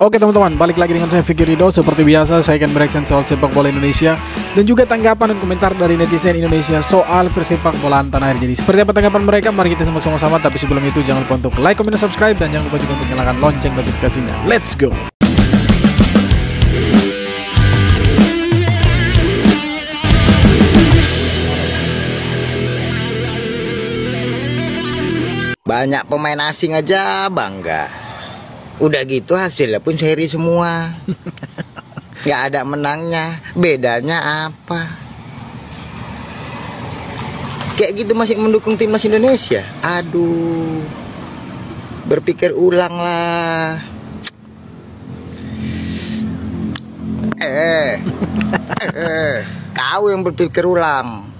Oke teman-teman, balik lagi dengan saya Fikir Rido Seperti biasa, saya akan bereaksian soal sepak bola Indonesia Dan juga tanggapan dan komentar dari netizen Indonesia soal persepak bola tanah air Jadi seperti apa tanggapan mereka, mari kita simak sama-sama Tapi sebelum itu jangan lupa untuk like, komen, dan subscribe Dan jangan lupa juga untuk nyalakan lonceng notifikasinya Let's go! Banyak pemain asing aja bangga Udah gitu hasilnya pun seri semua. Gak ada menangnya. Bedanya apa? Kayak gitu masih mendukung timnas Indonesia. Aduh. Berpikir ulang lah. Eh. eh. eh. Kau yang berpikir ulang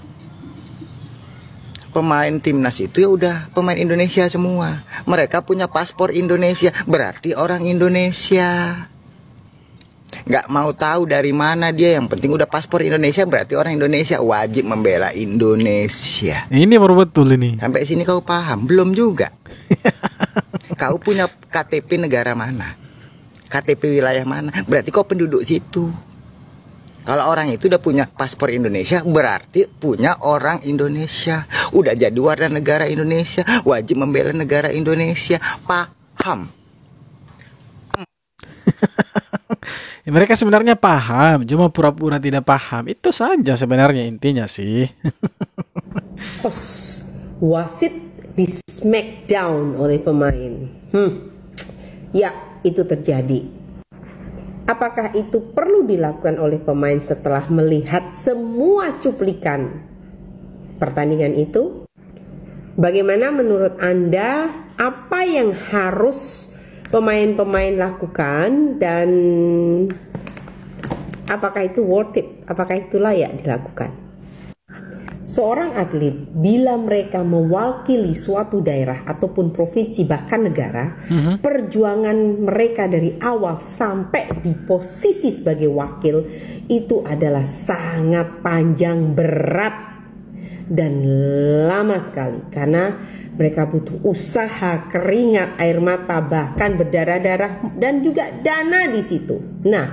pemain timnas itu ya udah pemain Indonesia semua. Mereka punya paspor Indonesia, berarti orang Indonesia. Gak mau tahu dari mana dia, yang penting udah paspor Indonesia berarti orang Indonesia wajib membela Indonesia. Ini baru betul ini. Sampai sini kau paham? Belum juga. kau punya KTP negara mana? KTP wilayah mana? Berarti kau penduduk situ. Kalau orang itu udah punya paspor Indonesia, berarti punya orang Indonesia. Udah jadi warga negara Indonesia, wajib membela negara Indonesia. Paham? mereka sebenarnya paham, cuma pura-pura tidak paham. Itu saja sebenarnya intinya sih. wasit di smackdown oleh pemain. Hmm. Ya, itu terjadi Apakah itu perlu dilakukan oleh pemain setelah melihat semua cuplikan pertandingan itu? Bagaimana menurut Anda apa yang harus pemain-pemain lakukan dan apakah itu worth it? Apakah itu layak dilakukan? Seorang atlet, bila mereka mewakili suatu daerah ataupun provinsi bahkan negara, uh-huh. perjuangan mereka dari awal sampai di posisi sebagai wakil itu adalah sangat panjang, berat, dan lama sekali karena mereka butuh usaha, keringat, air mata, bahkan berdarah-darah dan juga dana di situ. Nah,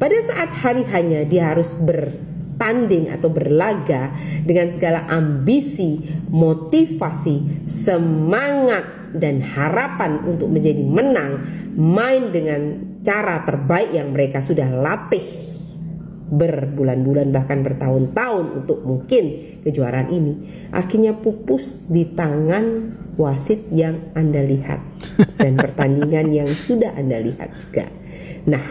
pada saat hari hanya dia harus ber bertanding atau berlaga dengan segala ambisi, motivasi, semangat, dan harapan untuk menjadi menang, main dengan cara terbaik yang mereka sudah latih berbulan-bulan bahkan bertahun-tahun untuk mungkin kejuaraan ini akhirnya pupus di tangan wasit yang Anda lihat dan pertandingan yang sudah Anda lihat juga. Nah,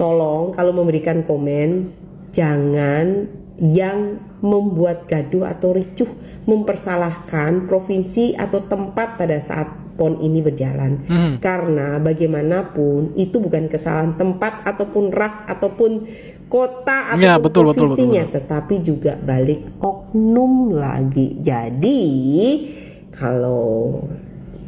tolong kalau memberikan komen jangan yang membuat gaduh atau ricuh mempersalahkan provinsi atau tempat pada saat PON ini berjalan. Hmm. Karena bagaimanapun itu bukan kesalahan tempat ataupun ras ataupun kota ya, ataupun ya, betul, provinsinya, betul, betul, betul. tetapi juga balik oknum lagi. Jadi kalau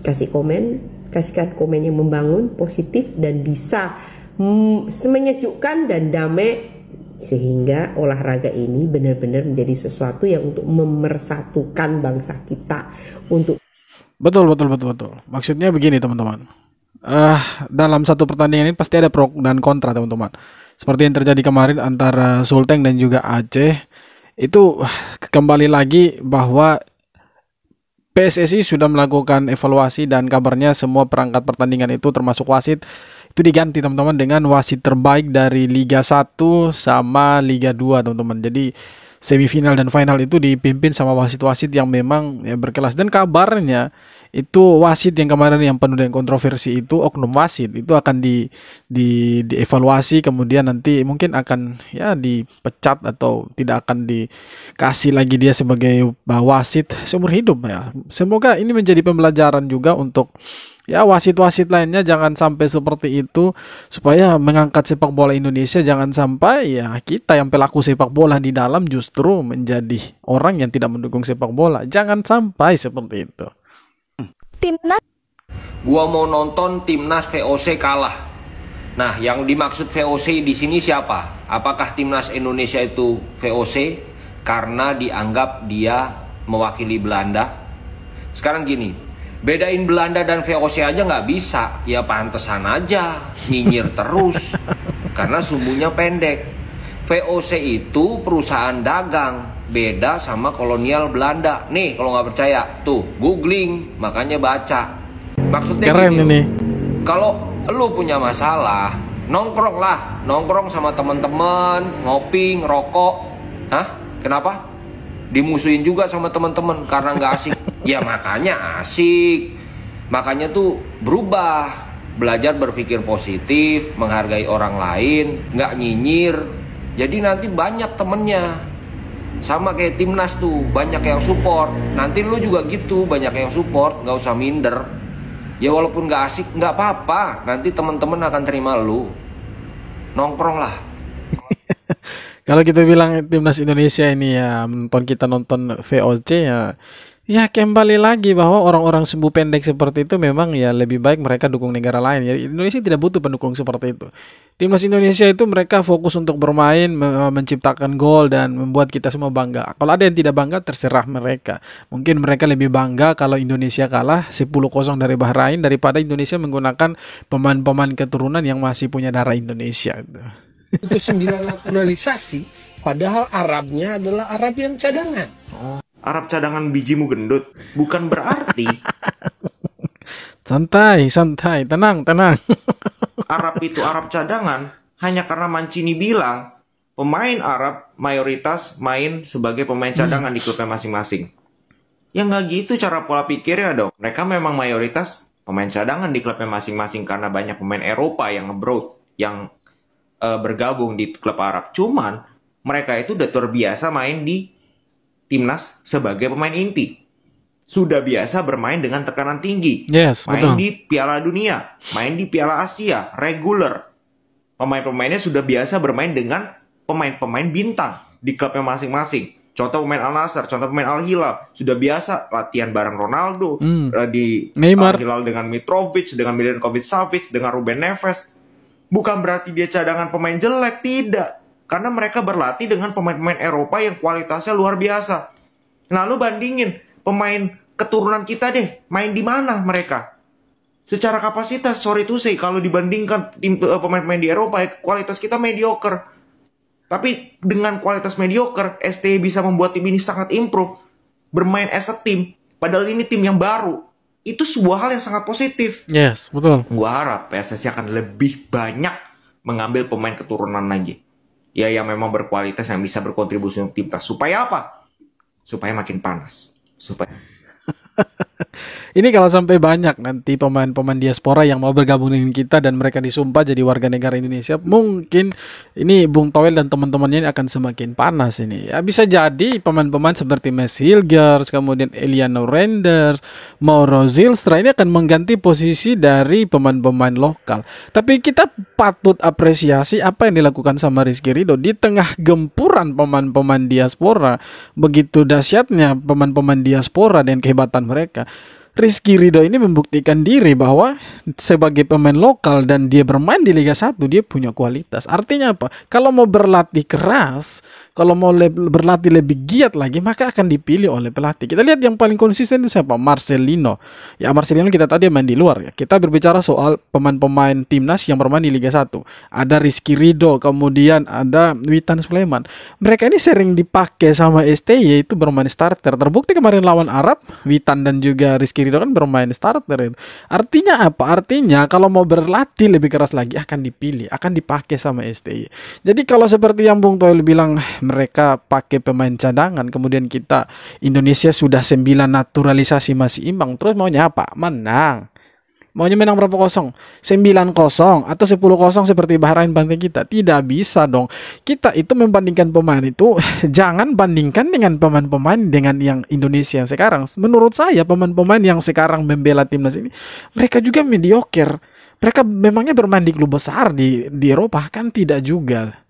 kasih komen, kasihkan komen yang membangun, positif dan bisa mm, menyejukkan dan damai sehingga olahraga ini benar-benar menjadi sesuatu yang untuk memersatukan bangsa kita untuk betul betul betul betul maksudnya begini teman-teman uh, dalam satu pertandingan ini pasti ada pro dan kontra teman-teman seperti yang terjadi kemarin antara Sulteng dan juga Aceh itu eh, kembali lagi bahwa PSSI sudah melakukan evaluasi dan kabarnya semua perangkat pertandingan itu termasuk wasit itu diganti teman-teman dengan wasit terbaik dari Liga 1 sama Liga 2 teman-teman jadi semifinal dan final itu dipimpin sama wasit-wasit yang memang ya, berkelas dan kabarnya itu wasit yang kemarin yang penuh dengan kontroversi itu oknum wasit itu akan di, di dievaluasi kemudian nanti mungkin akan ya dipecat atau tidak akan dikasih lagi dia sebagai wasit seumur hidup ya semoga ini menjadi pembelajaran juga untuk ya wasit-wasit lainnya jangan sampai seperti itu supaya mengangkat sepak bola Indonesia jangan sampai ya kita yang pelaku sepak bola di dalam justru menjadi orang yang tidak mendukung sepak bola jangan sampai seperti itu timnas gua mau nonton timnas VOC kalah nah yang dimaksud VOC di sini siapa apakah timnas Indonesia itu VOC karena dianggap dia mewakili Belanda sekarang gini Bedain Belanda dan VOC aja nggak bisa, ya pantesan aja, nyinyir terus, karena sumbunya pendek. VOC itu perusahaan dagang, beda sama kolonial Belanda. Nih, kalau nggak percaya, tuh googling, makanya baca. Maksudnya Keren gini, ini. Kalau lu punya masalah, nongkrong lah, nongkrong sama temen-temen, ngopi, ngerokok. Hah? Kenapa? Dimusuhin juga sama temen-temen karena nggak asik ya makanya asik makanya tuh berubah belajar berpikir positif menghargai orang lain nggak nyinyir jadi nanti banyak temennya sama kayak timnas tuh banyak yang support nanti lu juga gitu banyak yang support nggak usah minder ya walaupun nggak asik nggak apa-apa nanti temen-temen akan terima lu nongkrong lah kalau kita bilang timnas Indonesia ini ya nonton kita nonton VOC ya Ya kembali lagi bahwa orang-orang sembuh pendek seperti itu memang ya lebih baik mereka dukung negara lain. Ya, Indonesia tidak butuh pendukung seperti itu. Timnas Indonesia itu mereka fokus untuk bermain, e, menciptakan gol dan membuat kita semua bangga. Kalau ada yang tidak bangga terserah mereka. Mungkin mereka lebih bangga kalau Indonesia kalah 10-0 dari Bahrain daripada Indonesia menggunakan pemain-pemain keturunan yang masih punya darah Indonesia. Itu sembilan naturalisasi, padahal Arabnya adalah Arab yang cadangan. Oh. Arab cadangan bijimu gendut bukan berarti santai santai tenang tenang Arab itu Arab cadangan hanya karena Mancini bilang pemain Arab mayoritas main sebagai pemain hmm. cadangan hmm. di klubnya masing-masing ya nggak gitu cara pola pikirnya dong mereka memang mayoritas pemain cadangan di klubnya masing-masing karena banyak pemain Eropa yang abroad yang uh, bergabung di klub Arab cuman mereka itu udah terbiasa main di timnas sebagai pemain inti. Sudah biasa bermain dengan tekanan tinggi. Yes, main betul. di Piala Dunia, main di Piala Asia, regular. Pemain-pemainnya sudah biasa bermain dengan pemain-pemain bintang di klubnya masing-masing. Contoh pemain Al Nassr, contoh pemain Al Hilal sudah biasa latihan bareng Ronaldo hmm. Eh, di Neymar. Al Hilal dengan Mitrovic, dengan Milenkovic Savic, dengan Ruben Neves. Bukan berarti dia cadangan pemain jelek, tidak karena mereka berlatih dengan pemain-pemain Eropa yang kualitasnya luar biasa. Lalu bandingin pemain keturunan kita deh, main di mana mereka? Secara kapasitas, sorry to say, kalau dibandingkan tim eh, pemain-pemain di Eropa, eh, kualitas kita mediocre. Tapi dengan kualitas mediocre, ST e bisa membuat tim ini sangat improve. Bermain as a team, padahal ini tim yang baru, itu sebuah hal yang sangat positif. Yes, betul. Gua harap PSSI akan lebih banyak mengambil pemain keturunan lagi ya yang memang berkualitas yang bisa berkontribusi untuk timnas supaya apa supaya makin panas supaya ini kalau sampai banyak nanti pemain-pemain diaspora yang mau bergabung dengan kita dan mereka disumpah jadi warga negara Indonesia, mungkin ini Bung Toel dan teman-temannya ini akan semakin panas ini. Ya, bisa jadi pemain-pemain seperti Mes Hilgers, kemudian Eliano Renders, Mauro Zilstra ini akan mengganti posisi dari pemain-pemain lokal. Tapi kita patut apresiasi apa yang dilakukan sama Rizky Rido di tengah gempuran pemain-pemain diaspora begitu dahsyatnya pemain-pemain diaspora dan kehebatan mereka. Rizky Ridho ini membuktikan diri bahwa sebagai pemain lokal dan dia bermain di Liga 1 dia punya kualitas. Artinya apa? Kalau mau berlatih keras, kalau mau le berlatih lebih giat lagi maka akan dipilih oleh pelatih. Kita lihat yang paling konsisten itu siapa? Marcelino. Ya Marcelino kita tadi main di luar ya. Kita berbicara soal pemain-pemain timnas yang bermain di Liga 1. Ada Rizky Rido, kemudian ada Witan Sulaiman. Mereka ini sering dipakai sama STY yaitu bermain starter. Terbukti kemarin lawan Arab, Witan dan juga Rizky Rido kan bermain starter. Itu. Artinya apa? Artinya kalau mau berlatih lebih keras lagi akan dipilih, akan dipakai sama STY. Jadi kalau seperti yang Bung Toil bilang mereka pakai pemain cadangan kemudian kita Indonesia sudah sembilan naturalisasi masih imbang terus maunya apa menang maunya menang berapa kosong Sembilan kosong atau sepuluh kosong seperti Bahrain banting kita tidak bisa dong kita itu membandingkan pemain itu jangan bandingkan dengan pemain-pemain dengan yang Indonesia yang sekarang menurut saya pemain-pemain yang sekarang membela timnas ini mereka juga mediocre mereka memangnya bermain di klub besar di di Eropa kan tidak juga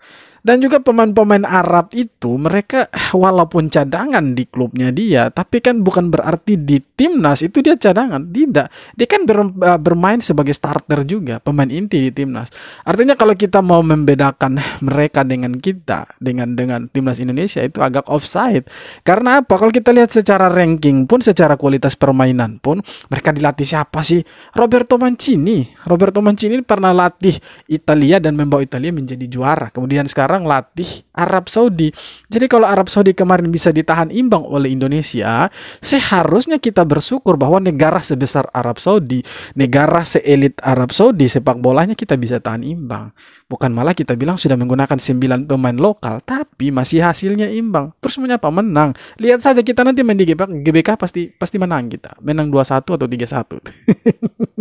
dan juga pemain-pemain Arab itu mereka walaupun cadangan di klubnya dia, tapi kan bukan berarti di timnas itu dia cadangan. Tidak, dia kan eh, bermain sebagai starter juga, pemain inti di timnas. Artinya kalau kita mau membedakan mereka dengan kita, dengan dengan timnas Indonesia itu agak offside. Karena apa? Kalau kita lihat secara ranking pun, secara kualitas permainan pun, mereka dilatih siapa sih? Roberto Mancini. Roberto Mancini pernah latih Italia dan membawa Italia menjadi juara. Kemudian sekarang sekarang latih Arab Saudi. Jadi kalau Arab Saudi kemarin bisa ditahan imbang oleh Indonesia, seharusnya kita bersyukur bahwa negara sebesar Arab Saudi, negara seelit Arab Saudi sepak bolanya kita bisa tahan imbang. Bukan malah kita bilang sudah menggunakan 9 pemain lokal, tapi masih hasilnya imbang. Terus menyapa menang. Lihat saja kita nanti main di GBK, GBK pasti pasti menang kita. Menang 2-1 atau 3-1.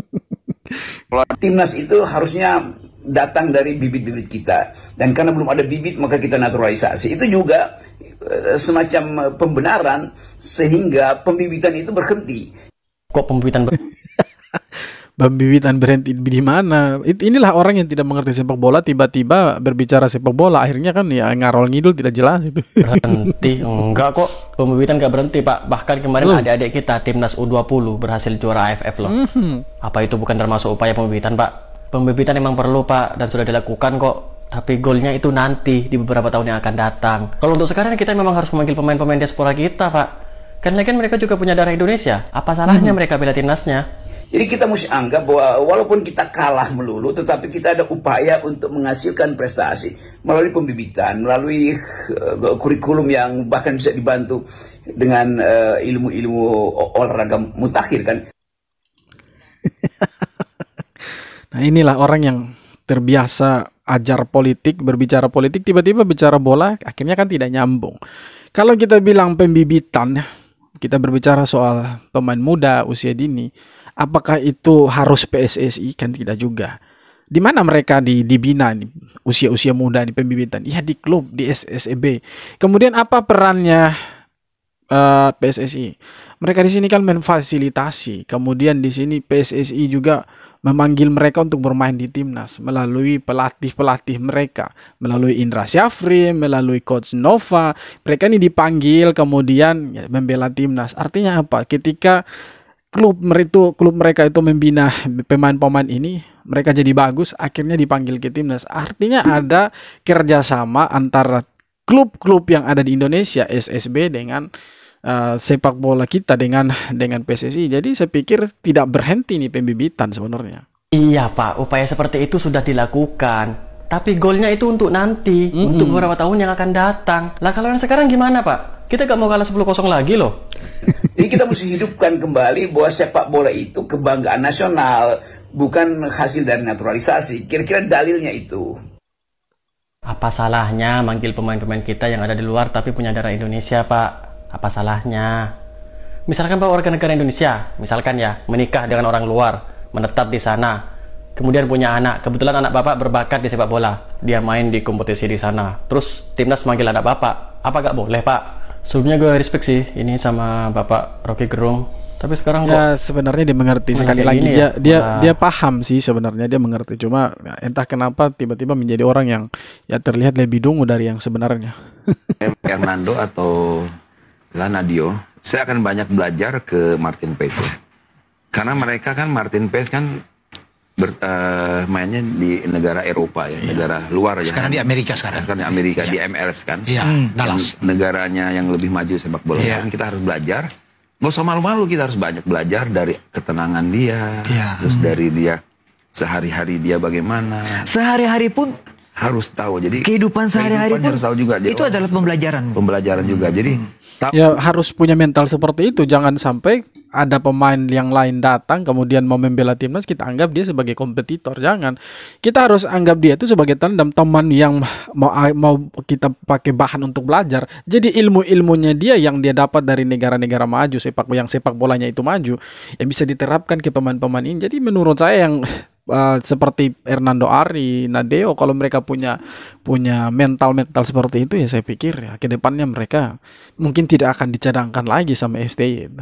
Kalau timnas itu harusnya datang dari bibit-bibit kita dan karena belum ada bibit maka kita naturalisasi itu juga eh, semacam eh, pembenaran sehingga pembibitan itu berhenti kok pembibitan ber pembibitan berhenti di mana inilah orang yang tidak mengerti sepak bola tiba-tiba berbicara sepak bola akhirnya kan ya ngarol ngidul tidak jelas itu berhenti enggak kok pembibitan gak berhenti pak bahkan kemarin adik-adik kita timnas U20 berhasil juara AFF loh hmm. apa itu bukan termasuk upaya pembibitan pak Pembibitan memang perlu Pak dan sudah dilakukan kok tapi golnya itu nanti di beberapa tahun yang akan datang. Kalau untuk sekarang kita memang harus memanggil pemain-pemain diaspora kita, Pak. Kan mereka juga punya darah Indonesia. Apa salahnya hmm. mereka bela timnasnya? Jadi kita mesti anggap bahwa walaupun kita kalah melulu, tetapi kita ada upaya untuk menghasilkan prestasi melalui pembibitan, melalui uh, kurikulum yang bahkan bisa dibantu dengan eh, ilmu-ilmu uh, olahraga mutakhir kan. Nah inilah orang yang terbiasa ajar politik, berbicara politik, tiba-tiba bicara bola, akhirnya kan tidak nyambung. Kalau kita bilang pembibitan, kita berbicara soal pemain muda usia dini, apakah itu harus PSSI? Kan tidak juga. Di mana mereka di dibina usia-usia muda ini pembibitan? Ya di klub, di SSEB. Kemudian apa perannya uh, eh, PSSI? Mereka di sini kan memfasilitasi. Kemudian di sini PSSI juga memanggil mereka untuk bermain di timnas melalui pelatih-pelatih mereka, melalui Indra Syafri, melalui coach Nova. Mereka ini dipanggil kemudian ya, membela timnas. Artinya apa? Ketika klub itu klub mereka itu membina pemain-pemain ini, mereka jadi bagus, akhirnya dipanggil ke timnas. Artinya ada kerjasama antara klub-klub yang ada di Indonesia SSB dengan Eh, sepak bola kita dengan dengan PSSI. Jadi saya pikir tidak berhenti nih pembibitan sebenarnya. Iya Pak, upaya seperti itu sudah dilakukan. Tapi golnya itu untuk nanti, mm -hmm. untuk beberapa tahun yang akan datang. Lah kalau yang sekarang gimana Pak? Kita gak mau kalah 10-0 lagi loh. Jadi kita mesti hidupkan kembali bahwa sepak bola itu kebanggaan nasional, bukan hasil dari naturalisasi. Kira-kira dalilnya itu. Apa salahnya manggil pemain-pemain kita yang ada di luar tapi punya darah Indonesia, Pak? Apa salahnya? Misalkan bahwa warga negara Indonesia, misalkan ya, menikah dengan orang luar, menetap di sana, kemudian punya anak. Kebetulan anak bapak berbakat di sepak bola. Dia main di kompetisi di sana. Terus timnas manggil anak bapak. Apa gak boleh, Pak? Sebelumnya gue respect sih ini sama Bapak Rocky Gerung. Tapi sekarang ya sebenarnya dia mengerti sekali lagi dia ya? dia nah. dia paham sih sebenarnya dia mengerti cuma ya, entah kenapa tiba-tiba menjadi orang yang ya terlihat lebih dungu dari yang sebenarnya. Fernando atau Nadio, saya akan banyak belajar ke Martin Pace ya. Karena mereka kan Martin Pace kan ber, uh, mainnya di negara Eropa ya, iya. negara luar ya. Sekarang di Amerika sekarang. Sekarang di Amerika iya. di MLS kan. Iya, hmm, Dallas. Negaranya yang lebih maju sepak bola. Iya. Kan kita harus belajar. Gak usah malu-malu, kita harus banyak belajar dari ketenangan dia, iya. terus hmm. dari dia sehari-hari dia bagaimana. Sehari-hari pun harus tahu. Jadi kehidupan sehari-hari pun tahu juga. Jadi, itu oh, adalah pembelajaran. Pembelajaran juga. Jadi hmm. tahu. ya harus punya mental seperti itu. Jangan sampai ada pemain yang lain datang kemudian mau membela timnas kita anggap dia sebagai kompetitor. Jangan. Kita harus anggap dia itu sebagai tandem teman yang mau mau kita pakai bahan untuk belajar. Jadi ilmu-ilmunya dia yang dia dapat dari negara-negara maju sepak yang sepak bolanya itu maju yang bisa diterapkan ke pemain-pemain ini. Jadi menurut saya yang Eh, seperti Hernando Ari, Nadeo kalau mereka punya punya mental-mental seperti itu ya saya pikir ya ke depannya mereka mungkin tidak akan dicadangkan lagi sama STY itu.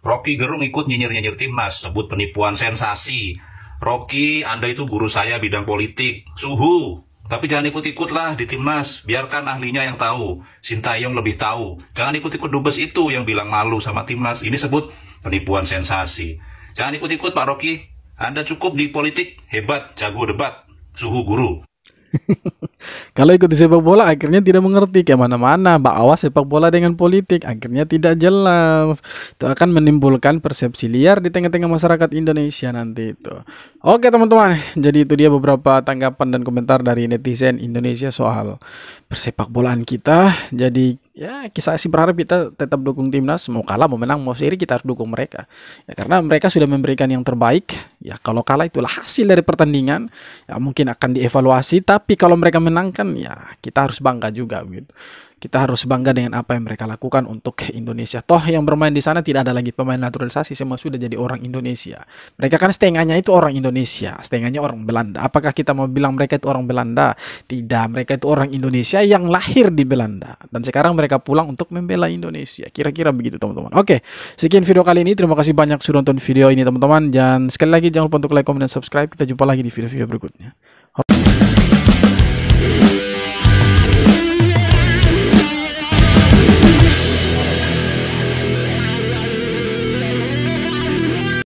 Rocky Gerung ikut nyinyir-nyinyir timnas, sebut penipuan sensasi. Rocky, Anda itu guru saya bidang politik. Suhu, tapi jangan ikut-ikutlah di timnas, biarkan ahlinya yang tahu. Sintayong lebih tahu. Jangan ikut-ikut dubes itu yang bilang malu sama timnas. Ini sebut penipuan sensasi. Jangan ikut-ikut Pak Rocky. Anda cukup di politik, hebat, jago debat, suhu guru. Kalau ikut di sepak bola akhirnya tidak mengerti ke mana-mana awas sepak bola dengan politik akhirnya tidak jelas. Itu akan menimbulkan persepsi liar di tengah-tengah masyarakat Indonesia nanti itu. Oke teman-teman, jadi itu dia beberapa tanggapan dan komentar dari netizen Indonesia soal persepak bolaan kita. Jadi ya kisah sih berharap kita tetap dukung timnas mau kalah mau menang mau seri kita harus dukung mereka ya karena mereka sudah memberikan yang terbaik ya kalau kalah itulah hasil dari pertandingan ya mungkin akan dievaluasi tapi kalau mereka menangkan ya kita harus bangga juga gitu kita harus bangga dengan apa yang mereka lakukan untuk Indonesia. Toh yang bermain di sana tidak ada lagi pemain naturalisasi, semua sudah jadi orang Indonesia. Mereka kan setengahnya itu orang Indonesia, setengahnya orang Belanda. Apakah kita mau bilang mereka itu orang Belanda? Tidak, mereka itu orang Indonesia yang lahir di Belanda dan sekarang mereka pulang untuk membela Indonesia. Kira-kira begitu teman-teman. Oke, sekian video kali ini. Terima kasih banyak sudah nonton video ini teman-teman dan sekali lagi jangan lupa untuk like, komen dan subscribe. Kita jumpa lagi di video-video berikutnya.